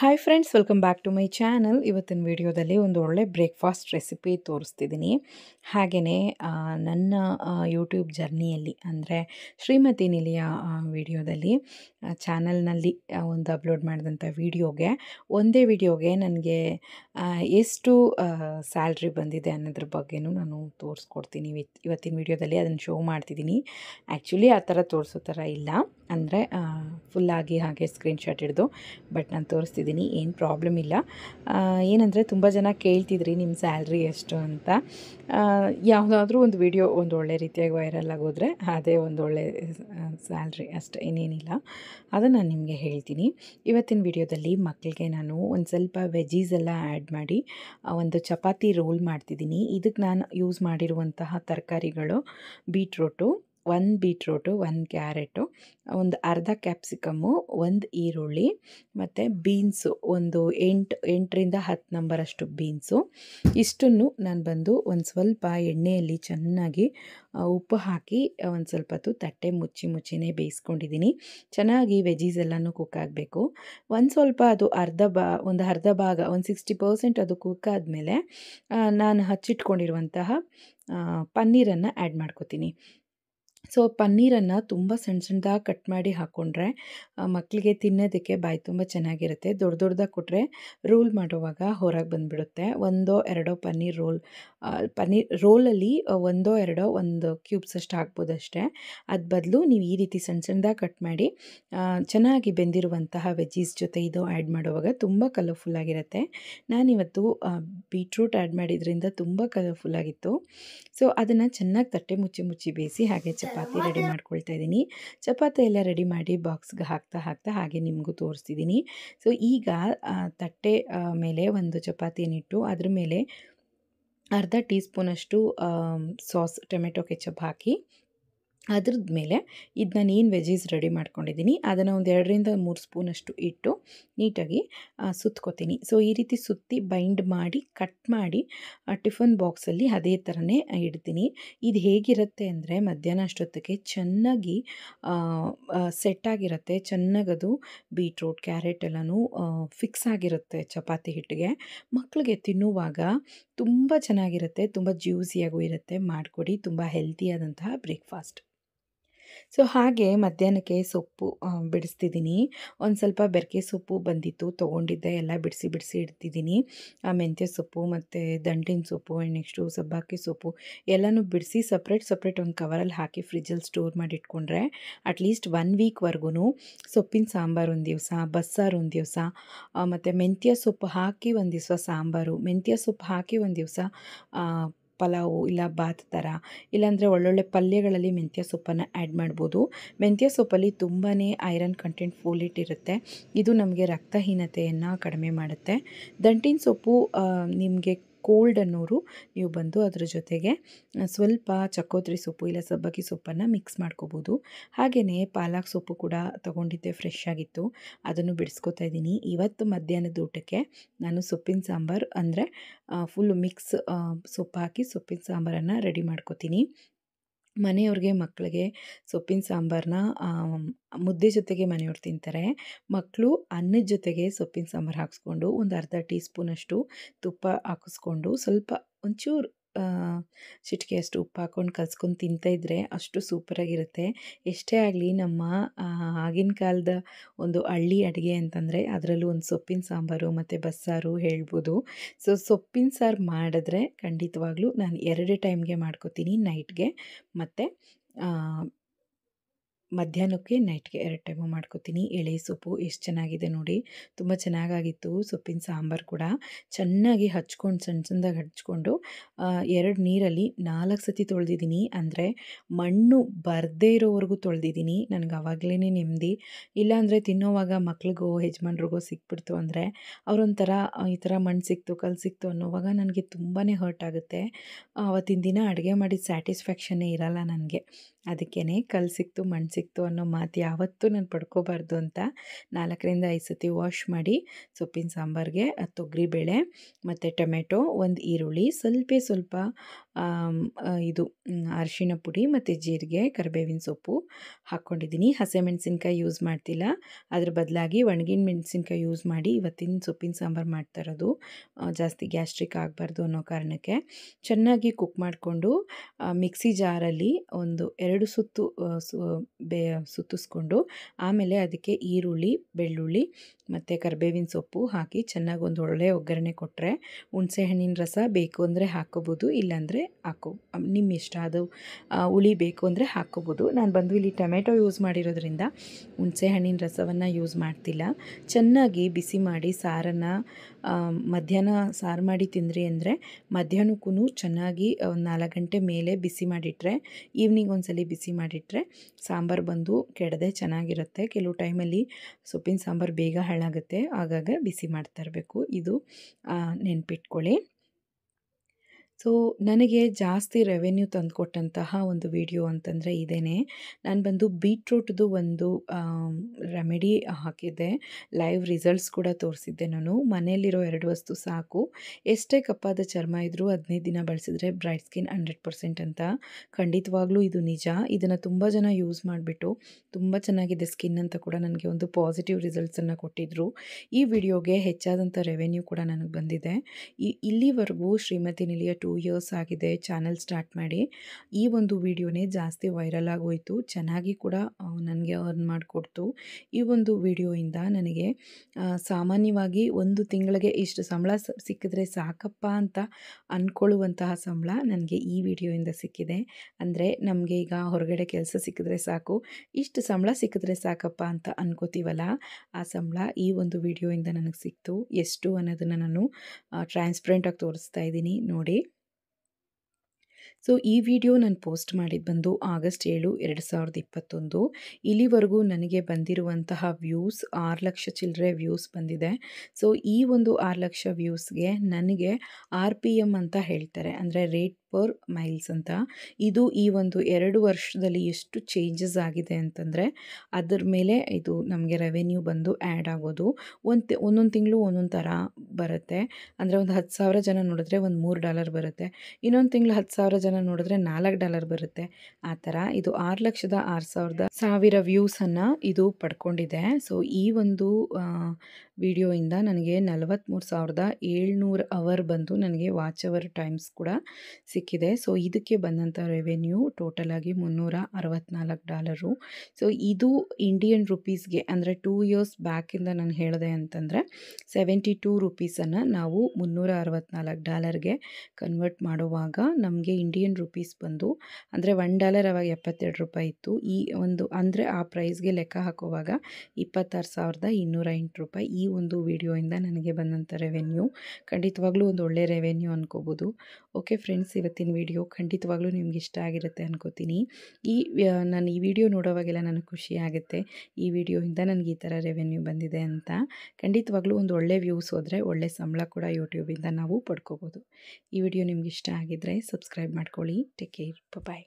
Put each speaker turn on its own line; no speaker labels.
hi friends welcome back to my channel ಇವತ್ತಿನ ವಿಡಿಯೋದಲ್ಲಿ ಒಂದು ಒಳ್ಳೆ ಬ್ರೇಕ್ಫಾಸ್ಟ್ ರೆಸಿಪಿ ತೋರಿಸ್ತಿದ್ದೀನಿ ಹಾಗೆಯೇ ನನ್ನ ಯೂಟ್ಯೂಬ್ ಜರ್ನಿಯಲ್ಲಿ ಅಂದರೆ ಶ್ರೀಮತಿ ನಿಲಿಯ ವಿಡಿಯೋದಲ್ಲಿ ಚಾನಲ್ನಲ್ಲಿ ಒಂದು ಅಪ್ಲೋಡ್ ಮಾಡಿದಂಥ ವಿಡಿಯೋಗೆ ಒಂದೇ ವಿಡಿಯೋಗೆ ನನಗೆ ಎಷ್ಟು ಸ್ಯಾಲ್ರಿ ಬಂದಿದೆ ಅನ್ನೋದ್ರ ಬಗ್ಗೆ ನಾನು ತೋರಿಸ್ಕೊಡ್ತೀನಿ ಇವತ್ತಿನ ವಿಡಿಯೋದಲ್ಲಿ ಅದನ್ನು ಶೋ ಮಾಡ್ತಿದ್ದೀನಿ ಆ್ಯಕ್ಚುಲಿ ಆ ಥರ ತೋರಿಸೋ ಥರ ಇಲ್ಲ ಅಂದರೆ ಫುಲ್ಲಾಗಿ ಹಾಗೆ ಸ್ಕ್ರೀನ್ಶಾಟ್ ಹಿಡಿದು ಬಟ್ ನಾನು ತೋರಿಸ್ತಿದ್ದೀನಿ ಏನು ಪ್ರಾಬ್ಲಮ್ ಇಲ್ಲ ಏನಂದರೆ ತುಂಬ ಜನ ಕೇಳ್ತಿದ್ರಿ ನಿಮ್ಮ ಸ್ಯಾಲ್ರಿ ಎಷ್ಟು ಅಂತ ಯಾವುದಾದ್ರೂ ಒಂದು ವಿಡಿಯೋ ಒಂದು ಒಳ್ಳೆ ರೀತಿಯಾಗಿ ವೈರಲ್ ಆಗೋದ್ರೆ ಅದೇ ಒಂದು ಒಳ್ಳೆ ಸ್ಯಾಲ್ರಿ ಅಷ್ಟೇ ಇನ್ನೇನಿಲ್ಲ ಅದನ್ನು ನಾನು ನಿಮಗೆ ಹೇಳ್ತೀನಿ ಇವತ್ತಿನ ವಿಡಿಯೋದಲ್ಲಿ ಮಕ್ಕಳಿಗೆ ನಾನು ಒಂದು ಸ್ವಲ್ಪ ವೆಜೀಸ್ ಎಲ್ಲ ಆ್ಯಡ್ ಮಾಡಿ ಒಂದು ಚಪಾತಿ ರೋಲ್ ಮಾಡ್ತಿದ್ದೀನಿ ಇದಕ್ಕೆ ನಾನು ಯೂಸ್ ಮಾಡಿರುವಂತಹ ತರಕಾರಿಗಳು ಬೀಟ್ರೋಟು ಒಂದು ಬೀಟ್ರೋಟು ಒಂದು ಕ್ಯಾರೆಟು ಒಂದು ಅರ್ಧ ಕ್ಯಾಪ್ಸಿಕಮ್ಮು ಒಂದು ಈರುಳ್ಳಿ ಮತ್ತು ಬೀನ್ಸು ಒಂದು ಎಂಟು ಎಂಟರಿಂದ ಹತ್ತು ನಂಬರಷ್ಟು ಬೀನ್ಸು ಇಷ್ಟನ್ನು ನಾನು ಬಂದು ಒಂದು ಸ್ವಲ್ಪ ಎಣ್ಣೆಯಲ್ಲಿ ಚೆನ್ನಾಗಿ ಉಪ್ಪು ಹಾಕಿ ಒಂದು ಸ್ವಲ್ಪ ಹೊತ್ತು ತಟ್ಟೆ ಮುಚ್ಚಿ ಮುಚ್ಚಿನೇ ಬೇಯಿಸ್ಕೊಂಡಿದ್ದೀನಿ ಚೆನ್ನಾಗಿ ವೆಜೀಸ್ ಎಲ್ಲನೂ ಕುಕ್ ಆಗಬೇಕು ಒಂದು ಸ್ವಲ್ಪ ಅದು ಅರ್ಧ ಬಾ ಒಂದು ಅರ್ಧ ಭಾಗ ಒಂದು ಸಿಕ್ಸ್ಟಿ ಪರ್ಸೆಂಟ್ ಅದು ಕುಕ್ ಆದಮೇಲೆ ನಾನು ಹಚ್ಚಿಟ್ಕೊಂಡಿರುವಂತಹ ಪನ್ನೀರನ್ನು ಆ್ಯಡ್ ಮಾಡ್ಕೋತೀನಿ ಸೊ ಪನ್ನೀರನ್ನು ತುಂಬ ಸಣ್ಣ ಸಣ್ಣದಾಗಿ ಕಟ್ ಮಾಡಿ ಹಾಕ್ಕೊಂಡ್ರೆ ಮಕ್ಕಳಿಗೆ ತಿನ್ನೋದಕ್ಕೆ ಬಾಯಿ ತುಂಬ ಚೆನ್ನಾಗಿರುತ್ತೆ ದೊಡ್ಡ ದೊಡ್ಡದಾಗಿ ಕೊಟ್ಟರೆ ರೋಲ್ ಮಾಡುವಾಗ ಹೊರಗೆ ಬಂದುಬಿಡುತ್ತೆ ಒಂದೋ ಎರಡೋ ಪನ್ನೀರ್ ರೋಲ್ ಪನ್ನೀರ್ ರೋಲಲ್ಲಿ ಒಂದೋ ಎರಡೋ ಒಂದು ಕ್ಯೂಬ್ಸ್ ಅಷ್ಟು ಹಾಕ್ಬೋದು ಅಷ್ಟೇ ಅದು ಬದಲು ನೀವು ಈ ರೀತಿ ಸಣ್ಣ ಸಣ್ಣದಾಗಿ ಕಟ್ ಮಾಡಿ ಚೆನ್ನಾಗಿ ಬೆಂದಿರುವಂತಹ ವೆಜ್ಜೀಸ್ ಜೊತೆ ಇದು ಆ್ಯಡ್ ಮಾಡುವಾಗ ತುಂಬ ಕಲರ್ಫುಲ್ಲಾಗಿರುತ್ತೆ ನಾನಿವತ್ತು ಬೀಟ್ರೂಟ್ ಆ್ಯಡ್ ಮಾಡಿದ್ರಿಂದ ತುಂಬ ಕಲರ್ಫುಲ್ಲಾಗಿತ್ತು ಸೊ ಅದನ್ನು ಚೆನ್ನಾಗಿ ತಟ್ಟೆ ಮುಚ್ಚಿ ಮುಚ್ಚಿ ಬೇಯಿಸಿ ಹಾಗೆ ಚೆನ್ನಾಗಿ ಚಪಾತಿ ರೆಡಿ ಮಾಡ್ಕೊಳ್ತಾ ಇದ್ದೀನಿ ಚಪಾತಿ ಎಲ್ಲ ರೆಡಿ ಮಾಡಿ ಬಾಕ್ಸ್ಗೆ ಹಾಕ್ತಾ ಹಾಕ್ತಾ ಹಾಗೆ ನಿಮಗೂ ತೋರಿಸ್ತಿದ್ದೀನಿ ಸೊ ಈಗ ತಟ್ಟೆ ಮೇಲೆ ಒಂದು ಚಪಾತಿಯನ್ನಿಟ್ಟು ಅದ್ರ ಮೇಲೆ ಅರ್ಧ ಟೀ ಸ್ಪೂನಷ್ಟು ಸಾಸ್ ಟೊಮೆಟೊ ಕೆಚಪ್ ಹಾಕಿ ಅದ್ರದ ಮೇಲೆ ಇದು ನಾನು ಏನು ವೆಜೀಸ್ ರೆಡಿ ಮಾಡ್ಕೊಂಡಿದ್ದೀನಿ ಅದನ್ನು ಒಂದು ಎರಡರಿಂದ ಮೂರು ಸ್ಪೂನಷ್ಟು ಇಟ್ಟು ನೀಟಾಗಿ ಸುತ್ತಕೋತೀನಿ ಸೊ ಈ ರೀತಿ ಸುತ್ತಿ ಬೈಂಡ್ ಮಾಡಿ ಕಟ್ ಮಾಡಿ ಟಿಫನ್ ಬಾಕ್ಸಲ್ಲಿ ಅದೇ ಥರನೇ ಇಡ್ತೀನಿ ಇದು ಹೇಗಿರುತ್ತೆ ಅಂದರೆ ಮಧ್ಯಾಹ್ನ ಅಷ್ಟೊತ್ತಿಗೆ ಚೆನ್ನಾಗಿ ಸೆಟ್ ಆಗಿರುತ್ತೆ ಚೆನ್ನಾಗದು ಬೀಟ್ರೂಟ್ ಕ್ಯಾರೆಟ್ ಎಲ್ಲನೂ ಫಿಕ್ಸ್ ಆಗಿರುತ್ತೆ ಚಪಾತಿ ಹಿಟ್ಟಿಗೆ ಮಕ್ಕಳಿಗೆ ತಿನ್ನುವಾಗ ತುಂಬ ಚೆನ್ನಾಗಿರುತ್ತೆ ತುಂಬ ಜ್ಯೂಸಿಯಾಗೂ ಇರುತ್ತೆ ಮಾಡಿಕೊಡಿ ತುಂಬ ಹೆಲ್ತಿಯಾದಂತಹ ಬ್ರೇಕ್ಫಾಸ್ಟ್ ಸೊ ಹಾಗೆ ಮಧ್ಯಾಹ್ನಕ್ಕೆ ಸೊಪ್ಪು ಬಿಡಿಸ್ತಿದ್ದೀನಿ ಒಂದು ಸ್ವಲ್ಪ ಬೆರಕೆ ಸೊಪ್ಪು ಬಂದಿತ್ತು ತೊಗೊಂಡಿದ್ದೆ ಎಲ್ಲ ಬಿಡಿಸಿ ಬಿಡಿಸಿ ಇಡ್ತಿದ್ದೀನಿ ಮೆಂತ್ಯ ಸೊಪ್ಪು ಮತ್ತು ದಂಟಿನ ಸೊಪ್ಪು ಆ್ಯಂಡ್ ನೆಕ್ಸ್ಟು ಸಬ್ಬಾಕಿ ಸೊಪ್ಪು ಎಲ್ಲನೂ ಬಿಡಿಸಿ ಸಪ್ರೇಟ್ ಸಪ್ರೇಟ್ ಒಂದು ಕವರಲ್ಲಿ ಹಾಕಿ ಫ್ರಿಜ್ಜಲ್ಲಿ ಸ್ಟೋರ್ ಮಾಡಿ ಇಟ್ಕೊಂಡ್ರೆ ಅಟ್ಲೀಸ್ಟ್ ಒನ್ ವೀಕ್ವರೆಗೂ ಸೊಪ್ಪಿನ ಸಾಂಬಾರು ಒಂದು ದಿವಸ ಬಸ್ಸಾರು ಒಂದು ದಿವಸ ಮತ್ತು ಮೆಂತ್ಯ ಸೊಪ್ಪು ಹಾಕಿ ಒಂದು ದಿವಸ ಸಾಂಬಾರು ಮೆಂತ್ಯ ಸೊಪ್ಪು ಹಾಕಿ ಒಂದು ದಿವಸ ಪಲಾವು ಇಲ್ಲ ಬಾತ್ ಥರ ಇಲ್ಲಾಂದರೆ ಒಳ್ಳೊಳ್ಳೆ ಪಲ್ಯಗಳಲ್ಲಿ ಮೆಂತ್ಯ ಸೊಪ್ಪನ್ನು ಆ್ಯಡ್ ಮಾಡ್ಬೋದು ಮೆಂತ್ಯ ಸೊಪ್ಪಲ್ಲಿ ತುಂಬಾ ಐರನ್ ಕಂಟೆಂಟ್ ಫೋಲಿಟ್ ಇರುತ್ತೆ ಇದು ನಮಗೆ ರಕ್ತಹೀನತೆಯನ್ನು ಕಡಿಮೆ ಮಾಡುತ್ತೆ ದಂಟಿನ ಸೊಪ್ಪು ನಿಮಗೆ ಕೋಲ್ಡ್ ಅನ್ನೋರು ನೀವು ಬಂದು ಅದ್ರ ಜೊತೆಗೆ ಸ್ವಲ್ಪ ಚಕ್ಕೋತ್ರಿ ಸೊಪ್ಪು ಇಲ್ಲ ಸಬ್ಬಕ್ಕಿ ಸೊಪ್ಪನ್ನು ಮಿಕ್ಸ್ ಮಾಡ್ಕೋಬೋದು ಹಾಗೆಯೇ ಪಾಲಕ್ ಸೊಪ್ಪು ಕೂಡ ತೊಗೊಂಡಿದ್ದೆ ಫ್ರೆಶ್ ಆಗಿತ್ತು ಅದನ್ನು ಬಿಡಿಸ್ಕೊತಾ ಇದ್ದೀನಿ ಇವತ್ತು ಮಧ್ಯಾಹ್ನದ ಊಟಕ್ಕೆ ನಾನು ಸೊಪ್ಪಿನ ಸಾಂಬಾರು ಅಂದರೆ ಫುಲ್ ಮಿಕ್ಸ್ ಸೊಪ್ಪು ಹಾಕಿ ಸೊಪ್ಪಿನ ಸಾಂಬಾರನ್ನು ರೆಡಿ ಮಾಡ್ಕೋತೀನಿ ಮನೆಯವ್ರಿಗೆ ಮಕ್ಕಳಿಗೆ ಸೊಪ್ಪಿನ ಸಾಂಬಾರನ್ನ ಮುದ್ದೆ ಜೊತೆಗೆ ಮನೆಯವ್ರು ತಿಂತಾರೆ ಮಕ್ಕಳು ಅನ್ನದ ಜೊತೆಗೆ ಸೊಪ್ಪಿನ ಸಾಂಬಾರು ಹಾಕಿಸ್ಕೊಂಡು ಒಂದು ಅರ್ಧ ಟೀ ಸ್ಪೂನಷ್ಟು ತುಪ್ಪ ಹಾಕಿಸ್ಕೊಂಡು ಸ್ವಲ್ಪ ಒಂಚೂರು ಅಷ್ಟು ಉಪ್ಪು ಹಾಕ್ಕೊಂಡು ಕಲ್ಸ್ಕೊಂಡು ತಿಂತಾಯಿದ್ರೆ ಅಷ್ಟು ಸೂಪರಾಗಿರುತ್ತೆ ಎಷ್ಟೇ ಆಗಲಿ ನಮ್ಮ ಆಗಿನ ಕಾಲದ ಒಂದು ಹಳ್ಳಿ ಅಡುಗೆ ಅಂತಂದರೆ ಅದರಲ್ಲೂ ಒಂದು ಸೊಪ್ಪಿನ ಸಾಂಬಾರು ಮತ್ತು ಬಸ್ಸಾರು ಹೇಳ್ಬೋದು ಸೊ ಸೊಪ್ಪಿನ ಸಾರು ಮಾಡಿದ್ರೆ ಖಂಡಿತವಾಗ್ಲೂ ನಾನು ಎರಡೇ ಟೈಮ್ಗೆ ಮಾಡ್ಕೋತೀನಿ ನೈಟ್ಗೆ ಮತ್ತು ಮಧ್ಯಾಹ್ನಕ್ಕೆ ನೈಟ್ಗೆ ಎರಡು ಟೈಮು ಮಾಡ್ಕೋತೀನಿ ಎಳೆ ಸೊಪ್ಪು ಎಷ್ಟು ಚೆನ್ನಾಗಿದೆ ನೋಡಿ ತುಂಬ ಚೆನ್ನಾಗಾಗಿತ್ತು ಸೊಪ್ಪಿನ ಸಾಂಬಾರು ಕೂಡ ಚೆನ್ನಾಗಿ ಹಚ್ಕೊಂಡು ಸಣ್ಣ ಸಣ್ಣದಾಗ ಹಚ್ಕೊಂಡು ಎರಡು ನೀರಲ್ಲಿ ನಾಲ್ಕು ಸತಿ ತೊಳೆದಿದ್ದೀನಿ ಅಂದರೆ ಮಣ್ಣು ಬರದೇ ಇರೋವರೆಗೂ ತೊಳೆದಿದ್ದೀನಿ ನನಗೆ ಆವಾಗ್ಲೇ ನೆಮ್ಮದಿ ಇಲ್ಲಾಂದರೆ ತಿನ್ನೋವಾಗ ಮಕ್ಳಿಗೋ ಯಜಮಾನ್ರಿಗೋ ಸಿಕ್ಬಿಡ್ತು ಅಂದರೆ ಅವರೊಂಥರ ಈ ಥರ ಮಣ್ಣು ಸಿಕ್ತು ಕಲ್ಲು ಸಿಕ್ತು ಅನ್ನೋವಾಗ ನನಗೆ ತುಂಬಾ ಹರ್ಟ್ ಆಗುತ್ತೆ ಅವತ್ತಿನ ದಿನ ಅಡುಗೆ ಮಾಡಿದ ಸ್ಯಾಟಿಸ್ಫ್ಯಾಕ್ಷನ್ನೇ ಇರಲ್ಲ ನನಗೆ ಅದಕ್ಕೇ ಕಲ್ಲು ಸಿಕ್ತು ಮಣ್ಣು ಸಿಕ್ತು ಅನ್ನೋ ಮಾತು ಯಾವತ್ತೂ ನಾನು ಪಡ್ಕೋಬಾರ್ದು ಅಂತ ನಾಲ್ಕರಿಂದ ಐದು ಸತಿ ವಾಶ್ ಮಾಡಿ ಸೊಪ್ಪಿನ ಸಾಂಬಾರಿಗೆ ತೊಗರಿಬೇಳೆ ಮತ್ತು ಟೊಮೆಟೊ ಒಂದು ಈರುಳ್ಳಿ ಸ್ವಲ್ಪ ಸ್ವಲ್ಪ ಇದು ಅರಿಶಿಣ ಪುಡಿ ಮತ್ತು ಜೀರಿಗೆ ಕರಿಬೇವಿನ ಸೊಪ್ಪು ಹಾಕ್ಕೊಂಡಿದ್ದೀನಿ ಹಸಿಮೆಣಸಿನ್ಕಾಯಿ ಯೂಸ್ ಮಾಡ್ತಿಲ್ಲ ಅದ್ರ ಬದಲಾಗಿ ಒಣಗಿನ ಮೆಣಸಿನ್ಕಾಯಿ ಯೂಸ್ ಮಾಡಿ ಇವತ್ತಿನ ಸೊಪ್ಪಿನ ಸಾಂಬಾರು ಮಾಡ್ತಾ ಇರೋದು ಜಾಸ್ತಿ ಗ್ಯಾಸ್ಟ್ರಿಕ್ ಆಗಬಾರ್ದು ಅನ್ನೋ ಕಾರಣಕ್ಕೆ ಚೆನ್ನಾಗಿ ಕುಕ್ ಮಾಡಿಕೊಂಡು ಮಿಕ್ಸಿ ಜಾರಲ್ಲಿ ಒಂದು ಎರಡು ಸುತ್ತು ಬೇ ಸುತ್ತಿಸ್ಕೊಂಡು ಆಮೇಲೆ ಅದಕ್ಕೆ ಈರುಳ್ಳಿ ಬೆಳ್ಳುಳ್ಳಿ ಮತ್ತು ಕರಿಬೇವಿನ ಸೊಪ್ಪು ಹಾಕಿ ಚೆನ್ನಾಗಿ ಒಂದು ಒಳ್ಳೆ ಒಗ್ಗರಣೆ ಕೊಟ್ಟರೆ ಹುಣಸೆಹಣ್ಣಿನ ರಸ ಬೇಕು ಅಂದರೆ ಹಾಕೋಬೋದು ಇಲ್ಲಾಂದರೆ ಹಾಕೋ ನಿಮ್ಮ ಇಷ್ಟ ಅದು ಹುಳಿ ಬೇಕು ಅಂದರೆ ಹಾಕೋಬೋದು ನಾನು ಬಂದು ಇಲ್ಲಿ ಟೊಮೆಟೊ ಯೂಸ್ ಮಾಡಿರೋದ್ರಿಂದ ಹುಣಸೆಹಣ್ಣಿನ ರಸವನ್ನು ಯೂಸ್ ಮಾಡ್ತಿಲ್ಲ ಚೆನ್ನಾಗಿ ಬಿಸಿ ಮಾಡಿ ಸಾರನ್ನು ಮಧ್ಯಾಹ್ನ ಸಾರು ಮಾಡಿ ತಿಂದ್ರಿ ಅಂದರೆ ಮಧ್ಯಾಹ್ನಕ್ಕೂ ಚೆನ್ನಾಗಿ ಒಂದು ನಾಲ್ಕು ಗಂಟೆ ಮೇಲೆ ಬಿಸಿ ಮಾಡಿಟ್ರೆ ಈವ್ನಿಂಗ್ ಒಂದ್ಸಲಿ ಬಿಸಿ ಮಾಡಿಟ್ರೆ ಸಾಂಬಾರು ಬಂದು ಕೆಡದೆ ಚೆನ್ನಾಗಿರುತ್ತೆ ಕೆಲವು ಟೈಮಲ್ಲಿ ಸೊಪ್ಪಿನ ಸಾಂಬಾರು ಬೇಗ ಹಾಳಾಗುತ್ತೆ ಆಗಾಗ ಬಿಸಿ ಮಾಡ್ತಾ ಇರಬೇಕು ಇದು ನೆನಪಿಟ್ಕೊಳ್ಳಿ ಸೊ ನನಗೆ ಜಾಸ್ತಿ ರೆವೆನ್ಯೂ ತಂದುಕೊಟ್ಟಂತಹ ಒಂದು ವಿಡಿಯೋ ಅಂತಂದರೆ ಇದೇ ನಾನು ಬಂದು ಬೀಟ್ರೂಟ್ದು ಒಂದು ರೆಮಿಡಿ ಹಾಕಿದ್ದೆ ಲೈವ್ ರಿಸಲ್ಟ್ಸ್ ಕೂಡ ತೋರಿಸಿದ್ದೆ ನಾನು ಮನೆಯಲ್ಲಿರೋ ಎರಡು ವಸ್ತು ಸಾಕು ಎಷ್ಟೇ ಕಪ್ಪಾದ ಚರ್ಮ ಇದ್ದರೂ ಹದಿನೈದು ದಿನ ಬಳಸಿದರೆ ಬ್ರೈಟ್ ಸ್ಕಿನ್ ಹಂಡ್ರೆಡ್ ಪರ್ಸೆಂಟ್ ಅಂತ ಖಂಡಿತವಾಗ್ಲೂ ಇದು ನಿಜ ಇದನ್ನು ತುಂಬ ಜನ ಯೂಸ್ ಮಾಡಿಬಿಟ್ಟು ತುಂಬ ಚೆನ್ನಾಗಿದೆ ಸ್ಕಿನ್ ಅಂತ ಕೂಡ ನನಗೆ ಒಂದು ಪಾಸಿಟಿವ್ ರಿಸಲ್ಟ್ಸನ್ನು ಕೊಟ್ಟಿದ್ದರು ಈ ವಿಡಿಯೋಗೆ ಹೆಚ್ಚಾದಂಥ ರೆವೆನ್ಯೂ ಕೂಡ ನನಗೆ ಬಂದಿದೆ ಇಲ್ಲಿವರೆಗೂ Shrimati Nilaya two two years ಆಗಿದೆ ಚಾನೆಲ್ ಸ್ಟಾರ್ಟ್ ಮಾಡಿ ಈ ಒಂದು ವಿಡಿಯೋನೇ ಜಾಸ್ತಿ ವೈರಲ್ ಆಗೋಯಿತು ಚೆನ್ನಾಗಿ ಕೂಡ ನನಗೆ ಅರ್ನ್ ಮಾಡಿಕೊಡ್ತು ಈ ಒಂದು ವಿಡಿಯೋಯಿಂದ ನನಗೆ ಸಾಮಾನ್ಯವಾಗಿ ಒಂದು ತಿಂಗಳಿಗೆ ಇಷ್ಟು ಸಂಬಳ ಸಿಕ್ಕಿದ್ರೆ ಸಾಕಪ್ಪ ಅಂತ ಅಂದ್ಕೊಳ್ಳುವಂತಹ ಸಂಬಳ ನನಗೆ ಈ ವಿಡಿಯೋಯಿಂದ ಸಿಕ್ಕಿದೆ ಅಂದರೆ ನಮಗೆ ಈಗ ಹೊರಗಡೆ ಕೆಲಸ ಸಿಕ್ಕಿದ್ರೆ ಸಾಕು ಇಷ್ಟು ಸಂಬಳ ಸಿಕ್ಕಿದ್ರೆ ಸಾಕಪ್ಪ ಅಂತ ಅನ್ಕೋತೀವಲ್ಲ ಆ ಸಂಬಳ ಈ ಒಂದು ವಿಡಿಯೋಯಿಂದ ನನಗೆ ಸಿಕ್ತು ಎಷ್ಟು ಅನ್ನೋದನ್ನು ನಾನು ಟ್ರಾನ್ಸ್ಪರೆಂಟಾಗಿ ತೋರಿಸ್ತಾ ಇದ್ದೀನಿ ನೋಡಿ ಸೊ ಈ ವಿಡಿಯೋ ನಾನು ಪೋಸ್ಟ್ ಮಾಡಿದ್ದು ಬಂದು ಆಗಸ್ಟ್ ಏಳು ಎರಡು ಸಾವಿರದ ಇಪ್ಪತ್ತೊಂದು ಇಲ್ಲಿವರೆಗೂ ನನಗೆ ಬಂದಿರುವಂತಹ ವ್ಯೂಸ್ ಆರು ಲಕ್ಷ ಚಿಲ್ಲರೆ ವ್ಯೂಸ್ ಬಂದಿದೆ ಸೊ ಈ ಒಂದು ಆರು ಲಕ್ಷ ವ್ಯೂಸ್ಗೆ ನನಗೆ ಆರ್ ಪಿ ಎಮ್ ಅಂತ ಹೇಳ್ತಾರೆ ಅಂದರೆ ರೇಟ್ ಪರ್ ಮೈಲ್ಸ್ ಅಂತ ಇದು ಈ ಒಂದು ಎರಡು ವರ್ಷದಲ್ಲಿ ಎಷ್ಟು ಚೇಂಜಸ್ ಆಗಿದೆ ಅಂತಂದರೆ ಅದರ ಮೇಲೆ ಇದು ನಮಗೆ ರೆವೆನ್ಯೂ ಬಂದು ಆ್ಯಡ್ ಆಗೋದು ಒಂದು ಒಂದೊಂದು ತಿಂಗಳು ಒಂದೊಂದು ಥರ ಬರುತ್ತೆ ಅಂದರೆ ಒಂದು ಹತ್ತು ಸಾವಿರ ಜನ ನೋಡಿದ್ರೆ ಒಂದು ಮೂರು ಡಾಲರ್ ಬರುತ್ತೆ ಇನ್ನೊಂದು ತಿಂಗಳು ಹತ್ತು ಸಾವಿರ ಜನ ನೋಡಿದ್ರೆ ನಾಲ್ಕು ಡಾಲರ್ ಬರುತ್ತೆ ಆ ಥರ ಇದು ಆರು ಲಕ್ಷದ ಆರು ಸಾವಿರದ ಸಾವಿರ ವ್ಯೂಸನ್ನು ಇದು ಪಡ್ಕೊಂಡಿದೆ ಸೊ ಈ ಒಂದು ವಿಡಿಯೋಯಿಂದ ನನಗೆ ನಲವತ್ತ್ಮೂರು ಸಾವಿರದ ಏಳ್ನೂರು ಅವರ್ ಬಂದು ನನಗೆ ವಾಚ್ ಅವರ್ ಟೈಮ್ಸ್ ಕೂಡ ಸಿ ಸಿಕ್ಕಿದೆ ಸೊ ಇದಕ್ಕೆ ಬಂದಂಥ ರೆವೆನ್ಯೂ ಆಗಿ ಮುನ್ನೂರ ಅರವತ್ನಾಲ್ಕು ಡಾಲರು ಸೊ ಇದು ಇಂಡಿಯನ್ ರುಪೀಸ್ಗೆ ಅಂದರೆ ಟೂ ಇಯರ್ಸ್ ಬ್ಯಾಕಿಂದ ನಾನು ಹೇಳಿದೆ ಅಂತಂದರೆ ಸೆವೆಂಟಿ ಟೂ ರುಪೀಸನ್ನು ನಾವು ಮುನ್ನೂರ ಅರವತ್ನಾಲ್ಕು ಡಾಲರ್ಗೆ ಕನ್ವರ್ಟ್ ಮಾಡುವಾಗ ನಮಗೆ ಇಂಡಿಯನ್ ರುಪೀಸ್ ಬಂದು ಅಂದರೆ ಒನ್ ಡಾಲರ್ ಅವಾಗ ಎಪ್ಪತ್ತೆರಡು ರೂಪಾಯಿ ಇತ್ತು ಈ ಒಂದು ಅಂದರೆ ಆ ಪ್ರೈಸ್ಗೆ ಲೆಕ್ಕ ಹಾಕುವಾಗ ಇಪ್ಪತ್ತಾರು ಸಾವಿರದ ಇನ್ನೂರ ಎಂಟು ರೂಪಾಯಿ ಈ ಒಂದು ವಿಡಿಯೋಯಿಂದ ನನಗೆ ಬಂದಂಥ ರೆವೆನ್ಯೂ ಖಂಡಿತವಾಗ್ಲೂ ಒಂದು ಒಳ್ಳೆ ರೆವೆನ್ಯೂ ಅನ್ಕೋಬೋದು ಓಕೆ ಫ್ರೆಂಡ್ಸ್ ಇವತ್ತು ಇವತ್ತಿನ ವಿಡಿಯೋ ಖಂಡಿತವಾಗ್ಲೂ ನಿಮ್ಗೆ ಇಷ್ಟ ಆಗಿರುತ್ತೆ ಅನ್ಕೋತೀನಿ ಈ ನಾನು ಈ ವಿಡಿಯೋ ನೋಡೋವಾಗೆಲ್ಲ ನನಗೆ ಖುಷಿ ಆಗುತ್ತೆ ಈ ವಿಡಿಯೋಯಿಂದ ನನಗೆ ಈ ಥರ ರೆವೆನ್ಯೂ ಬಂದಿದೆ ಅಂತ ಖಂಡಿತವಾಗ್ಲೂ ಒಂದು ಒಳ್ಳೆ ವ್ಯೂಸ್ ಹೋದರೆ ಒಳ್ಳೆ ಸಂಬಳ ಕೂಡ ಯೂಟ್ಯೂಬಿಂದ ನಾವು ಪಡ್ಕೋಬೋದು ಈ ವಿಡಿಯೋ ನಿಮ್ಗೆ ಇಷ್ಟ ಆಗಿದ್ದರೆ ಸಬ್ಸ್ಕ್ರೈಬ್ ಮಾಡ್ಕೊಳ್ಳಿ ಟೇಕ್ ಕೇರ್ ಬಾಯ್